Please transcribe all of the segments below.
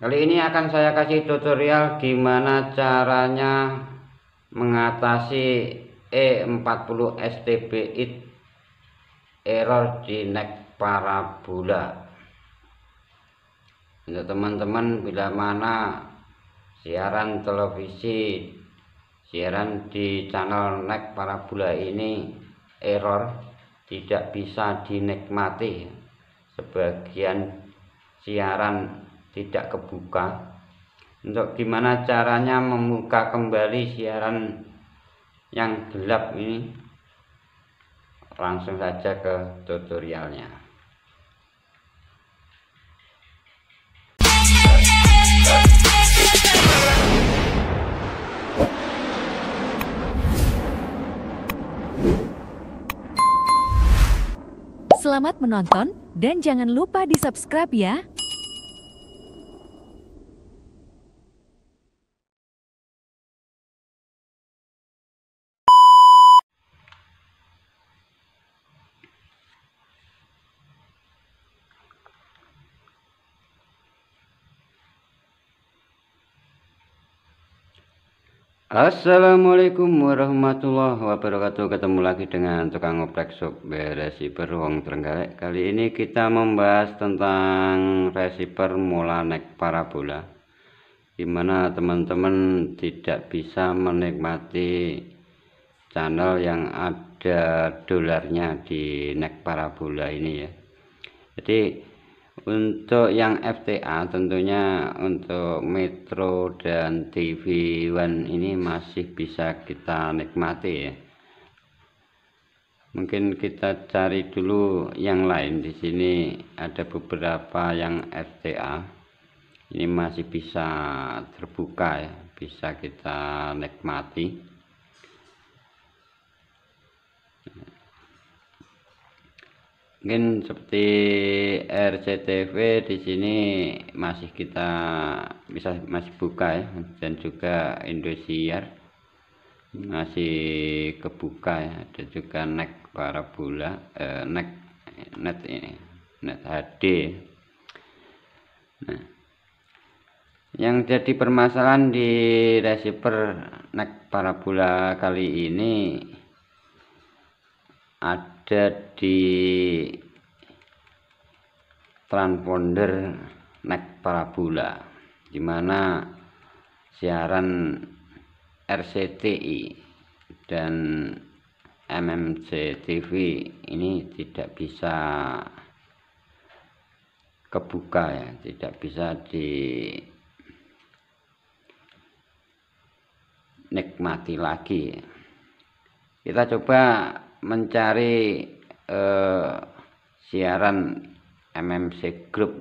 Kali ini akan saya kasih tutorial gimana caranya mengatasi E40 STB IT error di neck parabola. Untuk teman-teman bila mana siaran televisi, siaran di channel neck parabola ini error tidak bisa dinikmati sebagian siaran tidak kebuka untuk gimana caranya membuka kembali siaran yang gelap ini langsung saja ke tutorialnya Selamat menonton dan jangan lupa di subscribe ya Assalamualaikum warahmatullahi wabarakatuh Ketemu lagi dengan tukang oprek sok receiver wong terenggalek Kali ini kita membahas tentang receiver mula nek parabola Dimana teman-teman tidak bisa menikmati channel yang ada dolarnya di nek parabola ini ya Jadi untuk yang FTA tentunya untuk Metro dan TV One ini masih bisa kita nikmati ya mungkin kita cari dulu yang lain di sini ada beberapa yang FTA ini masih bisa terbuka ya bisa kita nikmati mungkin seperti RCTV di sini masih kita bisa masih buka ya dan juga Indosiar masih kebuka ya dan juga net parabola eh, net net ini net HD nah yang jadi permasalahan di receiver net parabola kali ini ada ada di transponder neck parabola dimana siaran RCTI dan MMC TV ini tidak bisa kebuka ya tidak bisa dinikmati lagi kita coba mencari eh, siaran MMC Group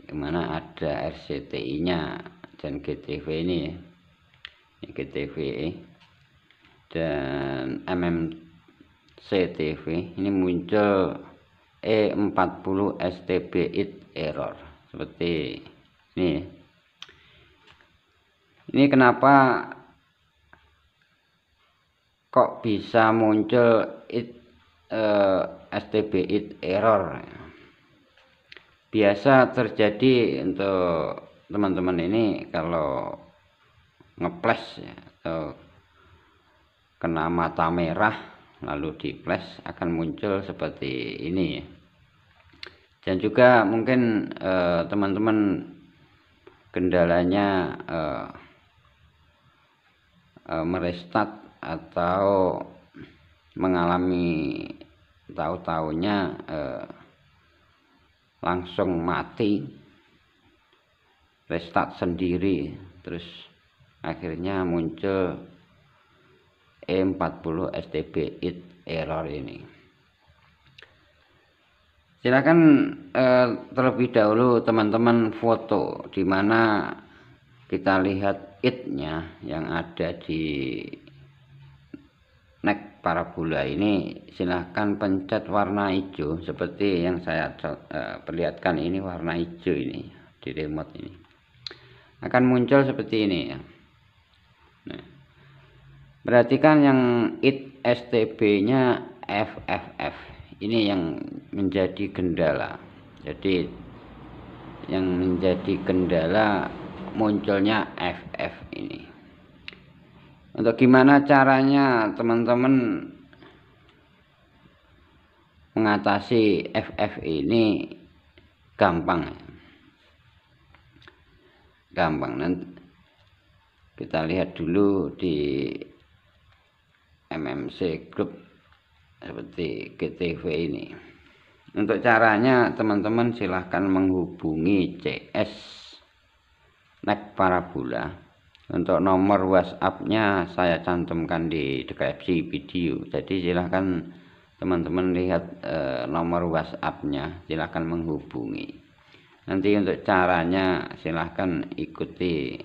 dimana ada RCTI nya dan GTV ini ya ini GTV e. dan MMC TV ini muncul E40 STB it error seperti ini ya. ini kenapa kok bisa muncul it, uh, eh, STB it error biasa terjadi untuk teman-teman ini kalau ngeplash ya, atau kena mata merah lalu di flash akan muncul seperti ini ya. dan juga mungkin eh, teman-teman uh, kendalanya uh, uh, merestart atau mengalami tahu tahunya eh, langsung mati restart sendiri terus akhirnya muncul E40 STB it error ini silahkan eh, terlebih dahulu teman-teman foto dimana kita lihat itnya yang ada di Para parabola ini silahkan pencet warna hijau seperti yang saya eh, perlihatkan ini warna hijau ini di remote ini akan muncul seperti ini ya nah, perhatikan yang it stb nya fff ini yang menjadi kendala jadi yang menjadi kendala munculnya ff ini untuk gimana caranya teman-teman mengatasi FF ini gampang gampang nanti kita lihat dulu di MMC Group seperti GTV ini untuk caranya teman-teman silahkan menghubungi CS Nek Parabola untuk nomor WhatsApp-nya saya cantumkan di deskripsi video jadi silahkan teman-teman lihat e, nomor nya silahkan menghubungi nanti untuk caranya silahkan ikuti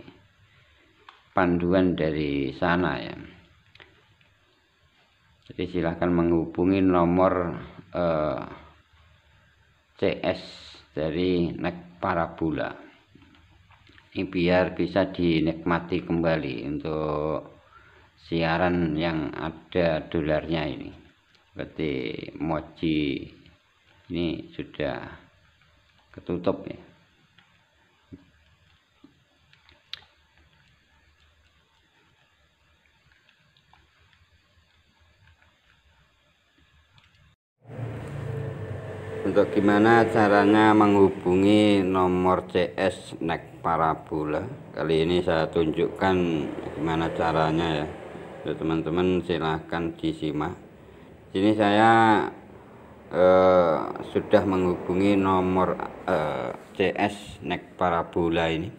panduan dari sana ya jadi silahkan menghubungi nomor e, eh, CS dari nek parabola biar bisa dinikmati kembali untuk siaran yang ada dolarnya ini berarti moji ini sudah ketutup ya untuk gimana caranya menghubungi nomor CS neck parabola kali ini saya tunjukkan gimana caranya ya teman-teman silahkan disimak sini saya eh, sudah menghubungi nomor eh, CS neck parabola ini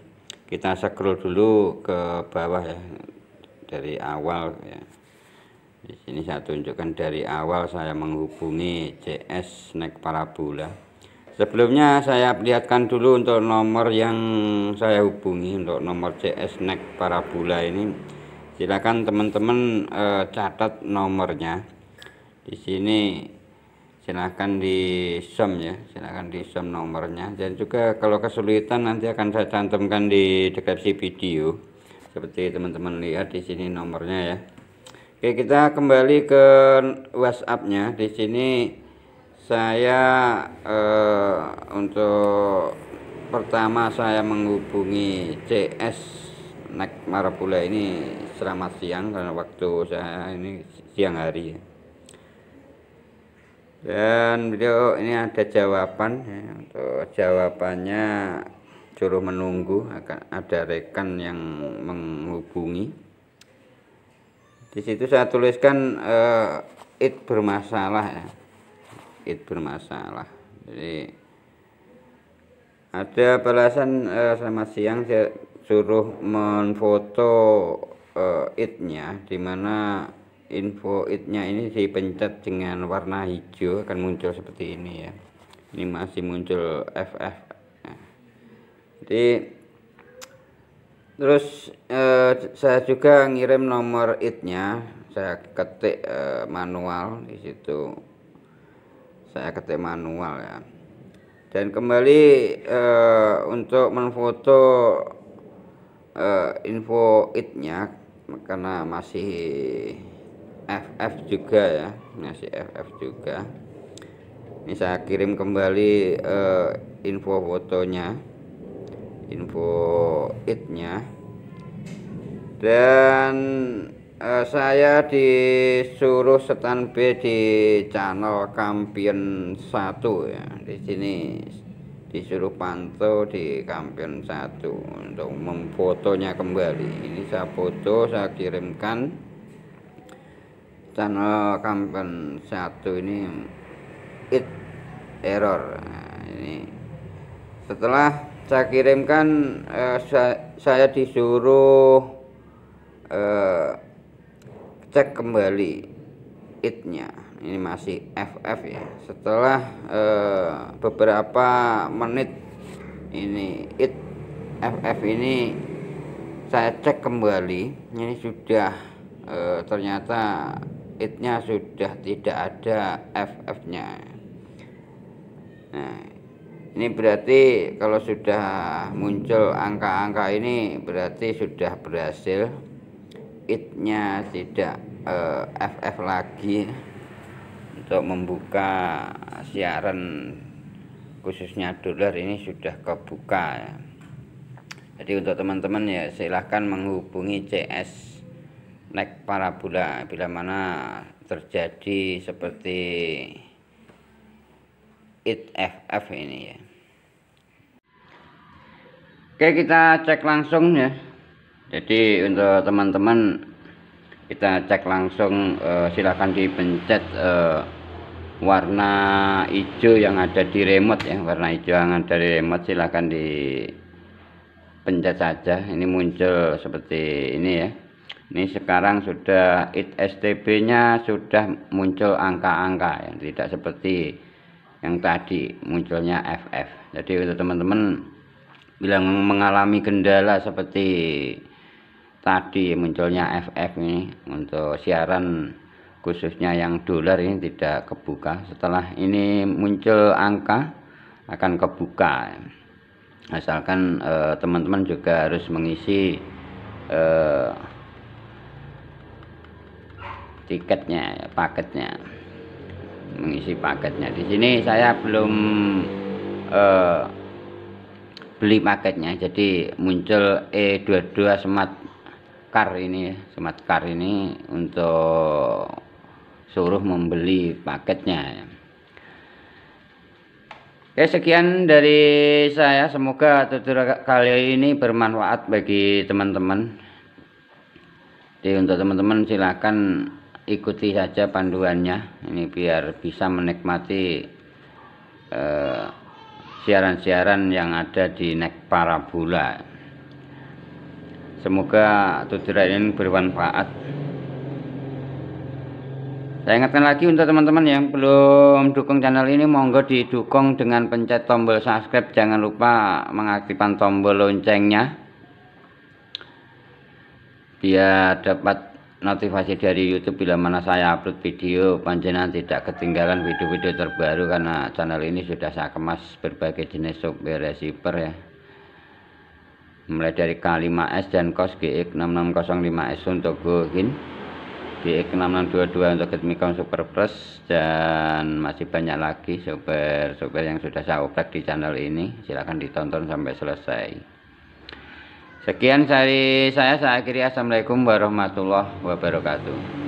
kita scroll dulu ke bawah ya dari awal ya di sini saya tunjukkan dari awal saya menghubungi CS snack parabola sebelumnya saya perlihatkan dulu untuk nomor yang saya hubungi untuk nomor CS snack parabola ini silakan teman-teman e, catat nomornya di sini silahkan di sum ya silahkan di sum nomornya dan juga kalau kesulitan nanti akan saya cantumkan di deskripsi video seperti teman-teman lihat di sini nomornya ya Oke, kita kembali ke WhatsApp-nya. Di sini saya eh, untuk pertama saya menghubungi CS Nek Marapula ini selamat siang karena waktu saya ini siang hari. Dan beliau ini ada jawaban ya, untuk jawabannya suruh menunggu akan ada rekan yang menghubungi di situ saya tuliskan uh, it bermasalah ya it bermasalah jadi ada balasan uh, sama siang saya suruh menfoto uh, itnya dimana info itnya ini dipencet dengan warna hijau akan muncul seperti ini ya ini masih muncul FF nah, jadi Terus eh, saya juga ngirim nomor ID-nya, saya ketik eh, manual di situ. Saya ketik manual ya. Dan kembali eh, untuk menfoto eh, info ID-nya karena masih FF juga ya, masih FF juga. Ini saya kirim kembali eh, info fotonya info itnya dan uh, saya disuruh setan b di channel kampion 1 ya di sini disuruh pantau di kampion 1 untuk memfotonya kembali ini saya foto saya kirimkan channel kampion 1 ini it error nah, ini setelah saya kirimkan eh, saya, saya disuruh eh, cek kembali itnya ini masih FF ya setelah eh, beberapa menit ini it FF ini saya cek kembali ini sudah eh, ternyata itnya sudah tidak ada FF nya nah ini berarti kalau sudah muncul angka-angka ini berarti sudah berhasil itnya tidak uh, eh, FF lagi untuk membuka siaran khususnya dolar ini sudah kebuka ya. Jadi untuk teman-teman ya silahkan menghubungi CS naik parabola bila mana terjadi seperti it FF ini ya. Oke kita cek langsung ya jadi untuk teman-teman kita cek langsung uh, eh, silahkan dipencet uh, warna hijau yang ada di remote ya warna hijau yang ada di remote silahkan dipencet saja ini muncul seperti ini ya ini sekarang sudah it STB nya sudah muncul angka-angka yang tidak seperti yang tadi munculnya FF jadi untuk teman-teman bila mengalami kendala seperti tadi munculnya FF ini untuk siaran khususnya yang dolar ini tidak kebuka setelah ini muncul angka akan kebuka asalkan eh, teman-teman eh, juga harus mengisi eh, tiketnya paketnya mengisi paketnya di sini saya belum eh, beli paketnya jadi muncul E22 smart car ini smart car ini untuk suruh membeli paketnya Oke sekian dari saya semoga tutorial kali ini bermanfaat bagi teman-teman jadi untuk teman-teman silahkan ikuti saja panduannya ini biar bisa menikmati eh, siaran-siaran yang ada di nek parabola. Semoga tutorial ini bermanfaat. Saya ingatkan lagi untuk teman-teman yang belum dukung channel ini monggo didukung dengan pencet tombol subscribe jangan lupa mengaktifkan tombol loncengnya biar dapat notifikasi dari YouTube bila mana saya upload video panjenengan tidak ketinggalan video-video terbaru karena channel ini sudah saya kemas berbagai jenis software receiver ya mulai dari K5S dan KOS GX6605S untuk Gohin GX6622 untuk Hitmicom Super Plus dan masih banyak lagi software-software yang sudah saya upload di channel ini silahkan ditonton sampai selesai Sekian dari saya, saya akhiri. Assalamualaikum warahmatullahi wabarakatuh.